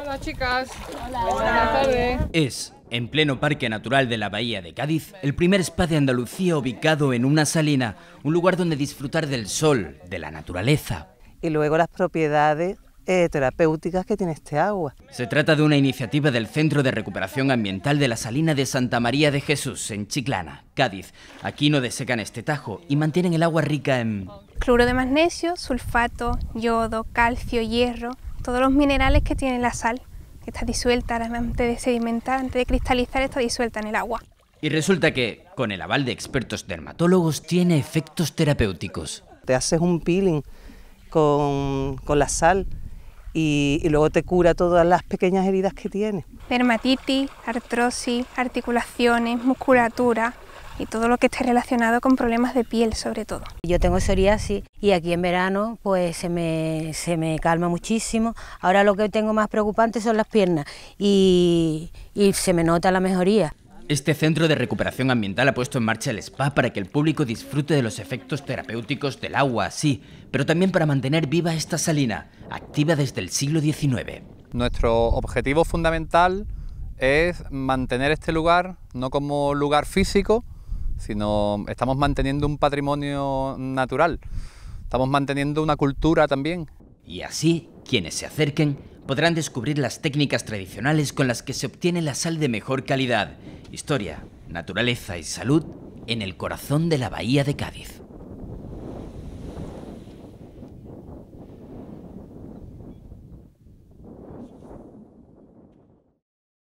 Hola chicas. Hola. Buenas tardes. Es en pleno Parque Natural de la Bahía de Cádiz, el primer spa de Andalucía ubicado en una salina, un lugar donde disfrutar del sol, de la naturaleza. Y luego las propiedades eh, terapéuticas que tiene este agua. Se trata de una iniciativa del Centro de Recuperación Ambiental de la Salina de Santa María de Jesús, en Chiclana, Cádiz. Aquí no desecan este tajo y mantienen el agua rica en... Cloro de magnesio, sulfato, yodo, calcio, hierro, todos los minerales que tiene la sal, que está disuelta antes de sedimentar, antes de cristalizar, está disuelta en el agua. Y resulta que, con el aval de expertos dermatólogos, tiene efectos terapéuticos. Te haces un peeling con, la sal y, y, luego te cura todas las pequeñas heridas que tiene. Dermatitis, artrosis, articulaciones, musculatura, y todo lo que esté relacionado con problemas de piel sobre todo. Yo tengo psoriasis y aquí en verano pues se me, calma muchísimo. Ahora lo que tengo más preocupante son las piernas y, y se me nota la mejoría. Este centro de recuperación ambiental ha puesto en marcha el spa para que el público disfrute de los efectos terapéuticos del agua, sí, pero también para mantener viva esta salina, activa desde el siglo XIX. Nuestro objetivo fundamental es mantener este lugar no como lugar físico, sino estamos manteniendo un patrimonio natural, estamos manteniendo una cultura también. Y así, quienes se acerquen podrán descubrir las técnicas tradicionales con las que se obtiene la sal de mejor calidad, historia, naturaleza y salud en el corazón de la bahía de Cádiz.